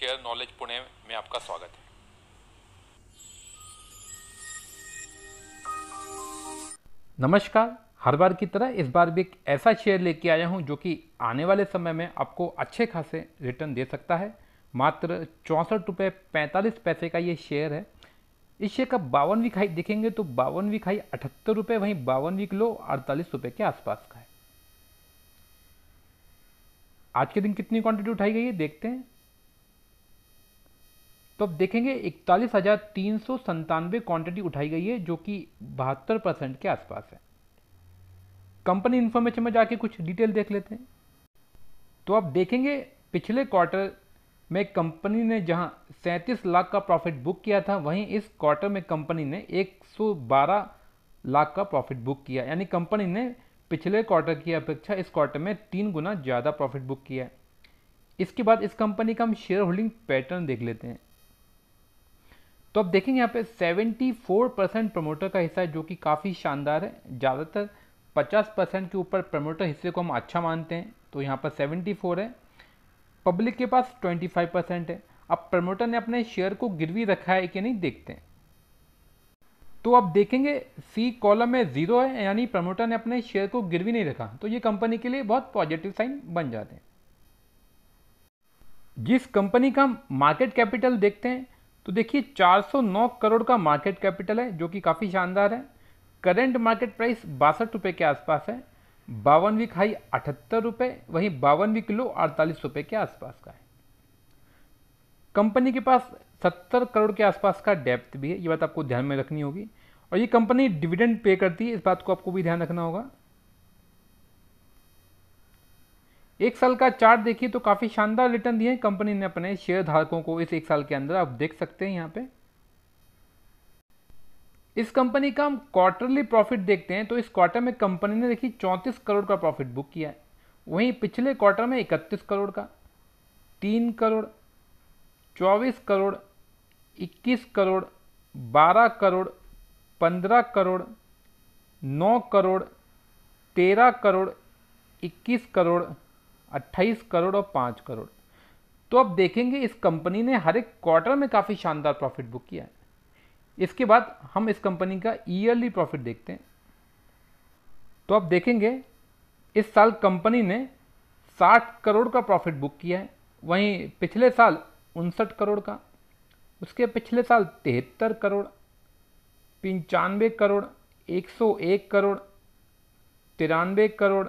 share knowledge Pune में आपका स्वागत है नमस्कार हर बार की तरह इस बार भी एक ऐसा शेयर लेके आया हूं जो कि आने वाले समय में आपको अच्छे खासे रिटर्न दे सकता है मात्र चौंसठ रुपये पैंतालीस पैसे का ये शेयर है इस शेयर का बावनवी खाई देखेंगे तो बावनवी खाई अठहत्तर रुपये वहीं बावनवी किलो अड़तालीस रुपये के आसपास का है आज के दिन कितनी क्वांटिटी उठाई गई है देखते हैं तो अब देखेंगे इकतालीस हज़ार तीन सौ संतानवे क्वान्टिटी उठाई गई है जो कि बहत्तर परसेंट के आसपास है कंपनी इन्फॉर्मेशन में जाके कुछ डिटेल देख लेते हैं तो आप देखेंगे पिछले क्वार्टर में कंपनी ने जहां 37 लाख का प्रॉफिट बुक किया था वहीं इस क्वार्टर में कंपनी ने 112 लाख का प्रॉफिट बुक किया यानी कंपनी ने पिछले क्वार्टर की अपेक्षा इस क्वार्टर में तीन गुना ज़्यादा प्रॉफिट बुक किया है इसके बाद इस कंपनी का हम शेयर होल्डिंग पैटर्न देख लेते हैं तो अब देखेंगे यहाँ पे 74 परसेंट प्रमोटर का हिस्सा है जो कि काफ़ी शानदार है ज़्यादातर 50 परसेंट के ऊपर प्रमोटर हिस्से को हम अच्छा मानते हैं तो यहाँ पर 74 है पब्लिक के पास 25 परसेंट है अब प्रमोटर ने अपने शेयर को गिरवी रखा है कि नहीं देखते हैं तो आप देखेंगे सी कॉलम में ज़ीरो है यानी प्रमोटर ने अपने शेयर को गिरवी नहीं रखा तो ये कंपनी के लिए बहुत पॉजिटिव साइन बन जाते हैं जिस कंपनी का मार्केट कैपिटल देखते हैं तो देखिए 409 करोड़ का मार्केट कैपिटल है जो कि काफ़ी शानदार है करंट मार्केट प्राइस बासठ रुपये के आसपास है बावन वीक हाई अठहत्तर रुपये वहीं बावन वीक लो अड़तालीस रुपये के आसपास का है कंपनी के पास सत्तर करोड़ के आसपास का डेप्थ भी है ये बात आपको ध्यान में रखनी होगी और ये कंपनी डिविडेंड पे करती है इस बात को आपको भी ध्यान रखना होगा एक साल का चार्ट देखिए तो काफ़ी शानदार रिटर्न दिए हैं कंपनी ने अपने शेयर धारकों को इस एक साल के अंदर आप देख सकते हैं यहाँ पे इस कंपनी का हम क्वार्टरली प्रॉफिट देखते हैं तो इस क्वार्टर में कंपनी ने देखिए चौंतीस करोड़ का प्रॉफिट बुक किया है वहीं पिछले क्वार्टर में इकतीस करोड़ का तीन करोड़ चौबीस करोड़ इक्कीस करोड़ बारह करोड़ पंद्रह करोड़ नौ करोड़ तेरह करोड़ इक्कीस करोड़ अट्ठाईस करोड़ और पाँच करोड़ तो अब देखेंगे इस कंपनी ने हर एक क्वार्टर में काफ़ी शानदार प्रॉफिट बुक किया है इसके बाद हम इस कंपनी का ईयरली प्रॉफिट देखते हैं तो अब देखेंगे इस साल कंपनी ने 60 करोड़ का प्रॉफिट बुक किया है वहीं पिछले साल उनसठ करोड़ का उसके पिछले साल तिहत्तर करोड़ पंचानवे करोड़ 101 करोड़ तिरानवे करोड़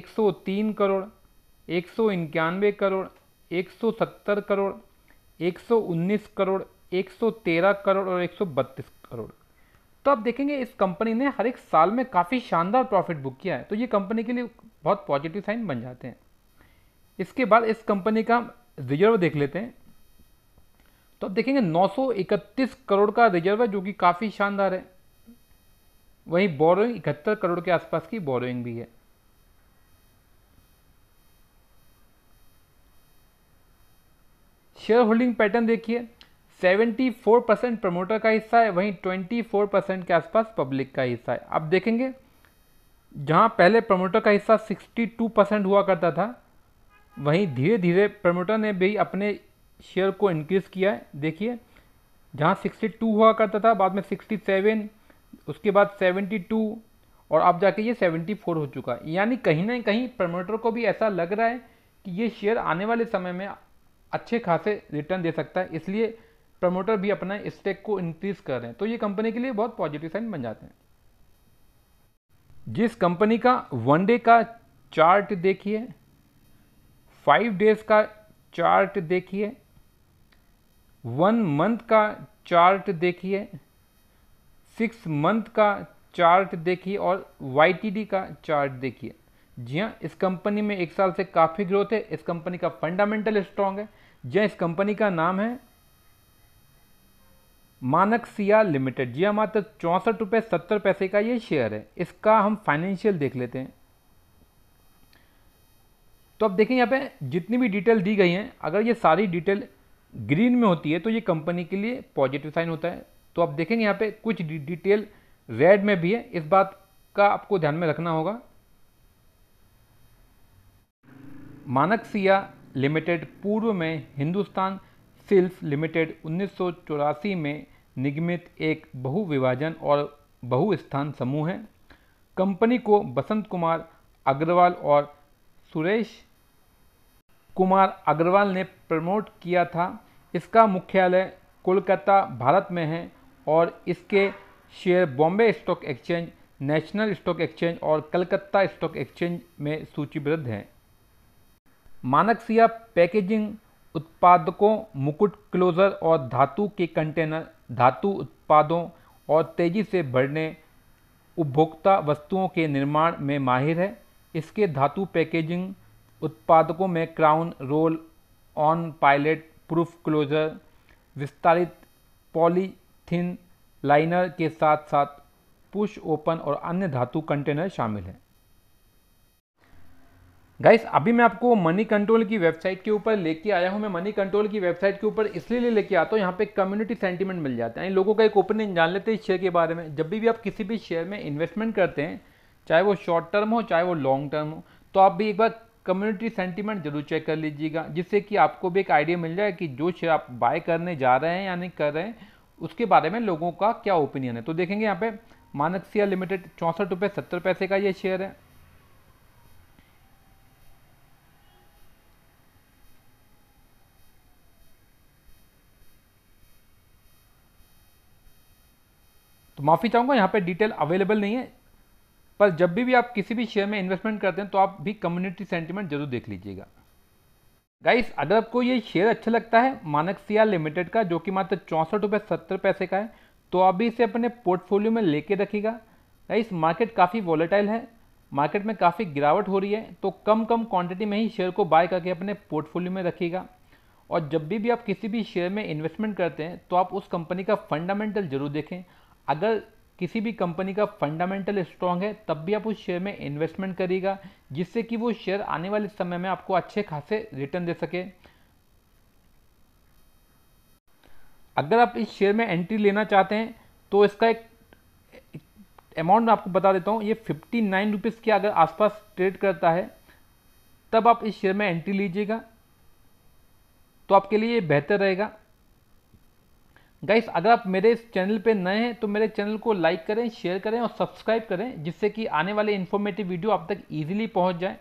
103 करोड़ एक सौ इक्यानवे करोड़ एक सौ सत्तर करोड़ एक सौ उन्नीस करोड़ एक सौ तेरह करोड़ और एक सौ बत्तीस करोड़ तो आप देखेंगे इस कंपनी ने हर एक साल में काफ़ी शानदार प्रॉफिट बुक किया है तो ये कंपनी के लिए बहुत पॉजिटिव साइन बन जाते हैं इसके बाद इस कंपनी का रिजर्व देख लेते हैं तो आप देखेंगे 931 करोड़ का रिजर्व है जो कि काफ़ी शानदार है वहीं बोरोइंग इकहत्तर करोड़ के आसपास की बोरोइंग भी है शेयर होल्डिंग पैटर्न देखिए 74 परसेंट प्रमोटर का हिस्सा है वहीं 24 परसेंट के आसपास पब्लिक का हिस्सा है आप देखेंगे जहां पहले प्रमोटर का हिस्सा 62 परसेंट हुआ करता था वहीं धीरे धीरे प्रमोटर ने भी अपने शेयर को इंक्रीज़ किया है देखिए जहां 62 हुआ करता था बाद में 67 उसके बाद 72 और अब जाके ये 74 हो चुका है यानी कहीं ना कहीं प्रमोटर को भी ऐसा लग रहा है कि ये शेयर आने वाले समय में अच्छे खासे रिटर्न दे सकता है इसलिए प्रमोटर भी अपना स्टेक को इंक्रीज कर रहे हैं तो ये कंपनी के लिए बहुत पॉजिटिव साइन बन जाते हैं जिस कंपनी का वन डे का चार्ट देखिए फाइव डेज का चार्ट देखिए वन मंथ का चार्ट देखिए सिक्स मंथ का चार्ट देखिए और वाई का चार्ट देखिए जी हाँ इस कंपनी में एक साल से काफ़ी ग्रोथ है इस कंपनी का फंडामेंटल स्ट्रांग है जी हाँ इस कंपनी का नाम है मानक सिया लिमिटेड जी हाँ मात्र चौंसठ रुपये सत्तर पैसे का ये शेयर है इसका हम फाइनेंशियल देख लेते हैं तो अब देखें यहाँ पे जितनी भी डिटेल दी गई हैं अगर ये सारी डिटेल ग्रीन में होती है तो ये कंपनी के लिए पॉजिटिव साइन होता है तो आप देखेंगे यहाँ पे कुछ डिटेल रेड में भी है इस बात का आपको ध्यान में रखना होगा मानक सिया लिमिटेड पूर्व में हिंदुस्तान सिल्स लिमिटेड उन्नीस में निगमित एक बहुविभाजन और बहुस्थान समूह है कंपनी को बसंत कुमार अग्रवाल और सुरेश कुमार अग्रवाल ने प्रमोट किया था इसका मुख्यालय कोलकाता भारत में है और इसके share Bombay stock exchange national stock exchange और कलकत्ता स्टॉक एक्सचेंज में सूचीबद्ध हैं मानक सिया पैकेजिंग उत्पादकों मुकुट क्लोजर और धातु के कंटेनर धातु उत्पादों और तेज़ी से बढ़ने उपभोक्ता वस्तुओं के निर्माण में माहिर है इसके धातु पैकेजिंग उत्पादकों में crown roll on pilot proof closure विस्तारित पॉलीथिन लाइनर के साथ साथ पुश ओपन और अन्य धातु कंटेनर शामिल हैं गाइस अभी मैं आपको मनी कंट्रोल की वेबसाइट के ऊपर लेके आया हूँ मैं मनी कंट्रोल की वेबसाइट के ऊपर इसलिए लेके आता हूँ यहाँ पे कम्युनिटी सेंटीमेंट मिल जाता है लोगों का एक ओपिनियन जान लेते हैं इस शेयर के बारे में जब भी, भी आप किसी भी शेयर में इन्वेस्टमेंट करते हैं चाहे वो शॉर्ट टर्म हो चाहे वो लॉन्ग टर्म हो तो आप भी एक बार कम्युनिटी सेंटीमेंट जरूर चेक कर लीजिएगा जिससे कि आपको भी एक आइडिया मिल जाए कि जो शेयर आप बाय करने जा रहे हैं या नहीं कर रहे हैं उसके बारे में लोगों का क्या ओपिनियन है तो देखेंगे यहाँ पर मानक सिया लिमिटेड चौंसठ रुपये सत्तर पैसे का ये शेयर है तो माफ़ी चाहूँगा यहाँ पे डिटेल अवेलेबल नहीं है पर जब भी भी आप किसी भी शेयर में इन्वेस्टमेंट करते हैं तो आप भी कम्युनिटी सेंटिमेंट जरूर देख लीजिएगा गाइस अगर आपको ये शेयर अच्छा लगता है मानक सिया लिमिटेड का जो कि मात्र चौंसठ रुपये सत्तर पैसे का है तो आप भी इसे अपने पोर्टफोलियो में लेके रखिएगा गाइस मार्केट काफ़ी वॉलेटाइल है मार्केट में काफ़ी गिरावट हो रही है तो कम कम क्वांटिटी में ही शेयर को बाय करके अपने पोर्टफोलियो में रखिएगा और जब भी भी आप किसी भी शेयर में इन्वेस्टमेंट करते हैं तो आप उस कंपनी का फंडामेंटल जरूर देखें अगर किसी भी कंपनी का फंडामेंटल स्ट्रांग है तब भी आप उस शेयर में इन्वेस्टमेंट करिएगा जिससे कि वो शेयर आने वाले समय में आपको अच्छे खासे रिटर्न दे सके अगर आप इस शेयर में एंट्री लेना चाहते हैं तो इसका एक अमाउंट मैं आपको बता देता हूँ ये फिफ्टी नाइन रुपीज़ के अगर आसपास ट्रेड करता है तब आप इस शेयर में एंट्री लीजिएगा तो आपके लिए बेहतर रहेगा गाइस अगर आप मेरे इस चैनल पे नए हैं तो मेरे चैनल को लाइक करें शेयर करें और सब्सक्राइब करें जिससे कि आने वाले इन्फॉर्मेटिव वीडियो आप तक इजीली पहुंच जाए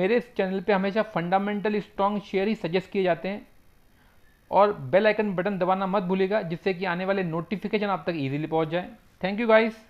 मेरे इस चैनल पे हमेशा फंडामेंटल स्ट्रॉन्ग शेयर ही सजेस्ट किए जाते हैं और बेल आइकन बटन दबाना मत भूलेगा जिससे कि आने वाले नोटिफिकेशन आप तक ईजिली पहुँच जाए थैंक यू गाइज़